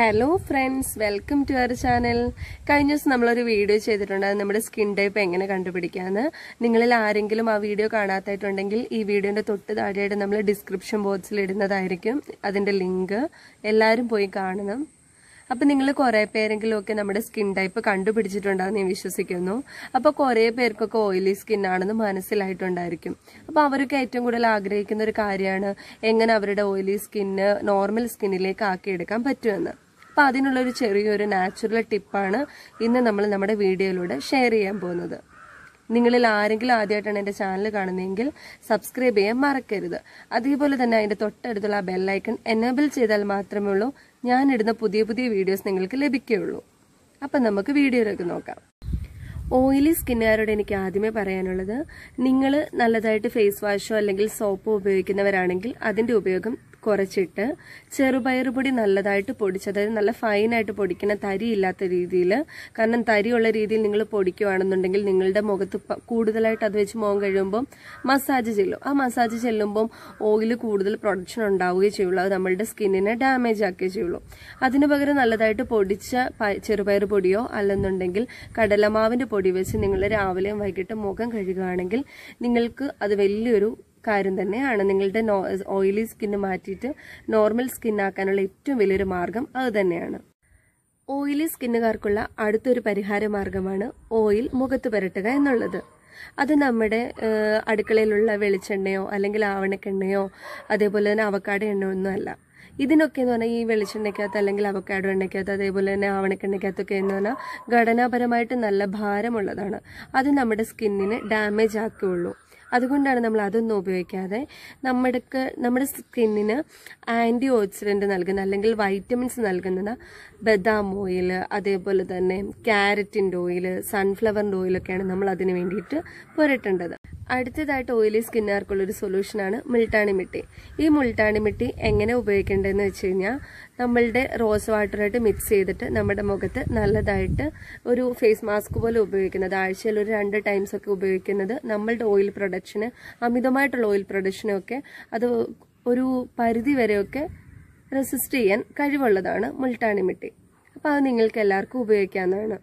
hello friends welcome to our channel കഴിഞ്ഞ ദിവസം നമ്മളൊരു വീഡിയോ ചെയ്തിട്ടുണ്ട് നമ്മുടെ സ്കിൻ ടൈപ്പ് എങ്ങനെ കണ്ടുപിടിക്കാന്ന് നിങ്ങളിൽ ആരെങ്കിലും ആ വീഡിയോ കാണാത്തായിട്ടുണ്ടെങ്കിൽ ഈ വീഡിയോന്റെ തൊട്ട് താഴെയായിട്ട് നമ്മൾ ഡിസ്ക്രിപ്ഷൻ ബോക്സിൽ ഇടുന്നതായിരിക്കും അതിന്റെ ലിങ്ക് എല്ലാവരും പോയി കാണണം അപ്പൊ നിങ്ങൾ കുറേ പേരെങ്കിലുമൊക്കെ നമ്മുടെ സ്കിൻ ടൈപ്പ് കണ്ടുപിടിച്ചിട്ടുണ്ടാകും ഞാൻ വിശ്വസിക്കുന്നു അപ്പോൾ കുറേ പേർക്കൊക്കെ ഓയിലി സ്കിൻ ആണെന്ന് മനസ്സിലായിട്ടുണ്ടായിരിക്കും അപ്പോൾ അവരൊക്കെ ഏറ്റവും കൂടുതൽ ആഗ്രഹിക്കുന്ന ഒരു കാര്യമാണ് എങ്ങനെ അവരുടെ ഓയിലി സ്കിന്ന് നോർമൽ സ്കിന്നിലേക്ക് ആക്കിയെടുക്കാൻ പറ്റുമെന്ന് അപ്പോൾ അതിനുള്ളൊരു ചെറിയൊരു നാച്ചുറൽ ടിപ്പാണ് ഇന്ന് നമ്മൾ നമ്മുടെ വീഡിയോയിലൂടെ ഷെയർ ചെയ്യാൻ പോകുന്നത് നിങ്ങളിൽ ആരെങ്കിലും ആദ്യമായിട്ടാണ് എൻ്റെ ചാനൽ കാണുന്നതെങ്കിൽ സബ്സ്ക്രൈബ് ചെയ്യാൻ മറക്കരുത് അതേപോലെ തന്നെ അതിൻ്റെ തൊട്ടടുത്തുള്ള ആ ബെല്ലൈക്കൺ എനേബിൾ ചെയ്താൽ മാത്രമേ ഉള്ളൂ ഞാൻ ഇടുന്ന പുതിയ പുതിയ വീഡിയോസ് നിങ്ങൾക്ക് ലഭിക്കുകയുള്ളൂ അപ്പം നമുക്ക് വീഡിയോയിലേക്ക് നോക്കാം ഓയിലി സ്കിന്നുകാരോട് എനിക്ക് ആദ്യമേ പറയാനുള്ളത് നിങ്ങൾ നല്ലതായിട്ട് ഫേസ് വാഷോ അല്ലെങ്കിൽ സോപ്പോ ഉപയോഗിക്കുന്നവരാണെങ്കിൽ അതിൻ്റെ ഉപയോഗം കുറച്ചിട്ട് ചെറുപയർ പൊടി നല്ലതായിട്ട് പൊടിച്ച് അതായത് നല്ല ഫൈനായിട്ട് പൊടിക്കണം തരി ഇല്ലാത്ത രീതിയിൽ കാരണം തരിയുള്ള രീതിയിൽ നിങ്ങൾ പൊടിക്കുകയാണെന്നുണ്ടെങ്കിൽ നിങ്ങളുടെ മുഖത്ത് കൂടുതലായിട്ട് അത് വെച്ച് മുഖം കഴിയുമ്പം മസാജ് ചെല്ലും ആ മസാജ് ചെല്ലുമ്പം ഓയിൽ കൂടുതൽ പ്രൊഡക്ഷൻ ഉണ്ടാവുകയും ചെയ്യുള്ളൂ അത് നമ്മളുടെ സ്കിന്നിനെ ഡാമേജ് ആക്കുകയും ചെയ്യുള്ളൂ അതിന് പകരം നല്ലതായിട്ട് പൊടിച്ച ചെറുപയർ പൊടിയോ അല്ലെന്നുണ്ടെങ്കിൽ കടലമാവിന്റെ പൊടി വെച്ച് നിങ്ങൾ രാവിലെയും വൈകിട്ടും മുഖം കഴുകുകയാണെങ്കിൽ നിങ്ങൾക്ക് അത് വലിയൊരു കാര്യം തന്നെയാണ് നിങ്ങളുടെ ഓയിലി സ്കിന്ന് മാറ്റിയിട്ട് നോർമൽ സ്കിന്നാക്കാനുള്ള ഏറ്റവും വലിയൊരു മാർഗം അത് തന്നെയാണ് ഓയിലി സ്കിന്നുകാർക്കുള്ള അടുത്തൊരു പരിഹാര മാർഗമാണ് ഓയിൽ മുഖത്ത് പുരട്ടുക എന്നുള്ളത് അത് നമ്മുടെ അടുക്കളയിലുള്ള വെളിച്ചെണ്ണയോ അല്ലെങ്കിൽ ആവണക്കെണ്ണയോ അതേപോലെ തന്നെ അവക്കാട് എണ്ണയൊന്നും അല്ല ഇതിനൊക്കെ എന്ന് പറഞ്ഞാൽ ഈ വെളിച്ചെണ്ണയ്ക്കകത്ത് അല്ലെങ്കിൽ അവക്കാട് എണ്ണയ്ക്കകത്ത് അതേപോലെ തന്നെ ആവണക്കെണ്ണയ്ക്കകത്തൊക്കെ എന്ന് പറഞ്ഞാൽ ഘടനാപരമായിട്ട് നല്ല ഭാരമുള്ളതാണ് അത് നമ്മുടെ സ്കിന്നിനെ ഡാമേജ് ആക്കുകയുള്ളൂ അതുകൊണ്ടാണ് നമ്മൾ അതൊന്നും ഉപയോഗിക്കാതെ നമ്മുടെ നമ്മുടെ സ്കിന്നിന് ആൻറ്റി ഓക്സിഡൻറ്റ് നൽകുന്ന അല്ലെങ്കിൽ വൈറ്റമിൻസ് നൽകുന്ന ബദാം ഓയിൽ അതേപോലെ തന്നെ ക്യാരറ്റിൻ്റെ ഓയിൽ സൺഫ്ലവറിൻ്റെ ഓയിലൊക്കെയാണ് നമ്മൾ അതിന് വേണ്ടിയിട്ട് പുരട്ടേണ്ടത് അടുത്തതായിട്ട് ഓയിലി സ്കിന്നുകാർക്കുള്ളൊരു സൊല്യൂഷനാണ് മുൾട്ടാണി മിട്ടി ഈ മുൾട്ടാണി മിട്ടി എങ്ങനെ ഉപയോഗിക്കേണ്ടതെന്ന് വെച്ച് കഴിഞ്ഞാൽ നമ്മളുടെ റോസ് വാട്ടറായിട്ട് മിക്സ് ചെയ്തിട്ട് നമ്മുടെ മുഖത്ത് നല്ലതായിട്ട് ഒരു ഫേസ് മാസ്ക് പോലെ ഉപയോഗിക്കുന്നത് ആഴ്ചയിൽ ഒരു രണ്ട് ടൈംസ് ഒക്കെ ഉപയോഗിക്കുന്നത് നമ്മളുടെ ഓയിൽ പ്രൊഡക്ഷന് അമിതമായിട്ടുള്ള ഓയിൽ പ്രൊഡക്ഷനൊക്കെ അത് ഒരു പരിധി വരെയൊക്കെ റെസിസ്റ്റ് ചെയ്യാൻ കഴിവുള്ളതാണ് മുൾട്ടാണി മിട്ടി അപ്പോൾ അത് നിങ്ങൾക്ക് എല്ലാവർക്കും ഉപയോഗിക്കാവുന്നതാണ്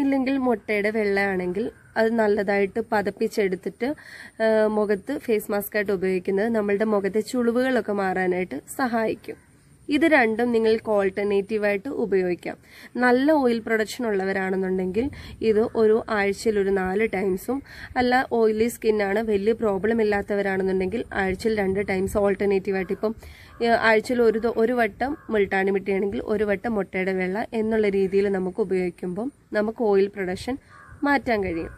ഇല്ലെങ്കിൽ മുട്ടയുടെ വെള്ളമാണെങ്കിൽ അത് നല്ലതായിട്ട് പതപ്പിച്ചെടുത്തിട്ട് മുഖത്ത് ഫേസ് മാസ്ക് ആയിട്ട് ഉപയോഗിക്കുന്നത് നമ്മളുടെ മുഖത്തെ ചുളിവുകളൊക്കെ മാറാനായിട്ട് സഹായിക്കും ഇത് രണ്ടും നിങ്ങൾക്ക് ഓൾട്ടർനേറ്റീവായിട്ട് ഉപയോഗിക്കാം നല്ല ഓയിൽ പ്രൊഡക്ഷൻ ഉള്ളവരാണെന്നുണ്ടെങ്കിൽ ഇത് ഒരു ആഴ്ചയിൽ ഒരു നാല് ടൈംസും അല്ല ഓയിലി സ്കിന്നാണ് വലിയ പ്രോബ്ലം ഇല്ലാത്തവരാണെന്നുണ്ടെങ്കിൽ ആഴ്ചയിൽ രണ്ട് ടൈംസ് ഓൾട്ടർനേറ്റീവായിട്ട് ഇപ്പം ആഴ്ചയിൽ ഒരു ഒരു വട്ടം മുൾട്ടാണി മിട്ടിയാണെങ്കിൽ ഒരു വട്ടം മുട്ടയുടെ വെള്ള എന്നുള്ള രീതിയിൽ നമുക്ക് ഉപയോഗിക്കുമ്പം നമുക്ക് ഓയിൽ പ്രൊഡക്ഷൻ മാറ്റാൻ കഴിയും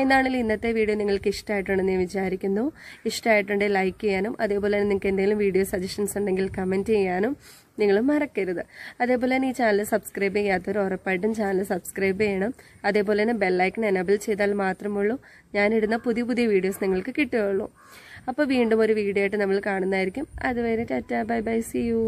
എന്താണെങ്കിലും ഇന്നത്തെ വീഡിയോ നിങ്ങൾക്ക് ഇഷ്ടമായിട്ടുണ്ടെന്ന് ഞാൻ വിചാരിക്കുന്നു ഇഷ്ടമായിട്ടുണ്ടെങ്കിൽ ലൈക്ക് ചെയ്യാനും അതേപോലെ തന്നെ നിങ്ങൾക്ക് എന്തെങ്കിലും വീഡിയോ സജഷൻസ് ഉണ്ടെങ്കിൽ കമൻറ്റ് ചെയ്യാനും നിങ്ങൾ മറക്കരുത് അതേപോലെ തന്നെ ഈ ചാനൽ സബ്സ്ക്രൈബ് ചെയ്യാത്തവർ ഉറപ്പായിട്ടും ചാനൽ സബ്സ്ക്രൈബ് ചെയ്യണം അതേപോലെ തന്നെ ബെല്ലൈക്കൺ എനബിൾ ചെയ്താൽ മാത്രമുള്ളൂ ഞാനിടുന്ന പുതിയ പുതിയ വീഡിയോസ് നിങ്ങൾക്ക് കിട്ടുകയുള്ളൂ അപ്പോൾ വീണ്ടും ഒരു വീഡിയോ ആയിട്ട് നമ്മൾ കാണുന്നതായിരിക്കും അതുവരെ tata bye bye see U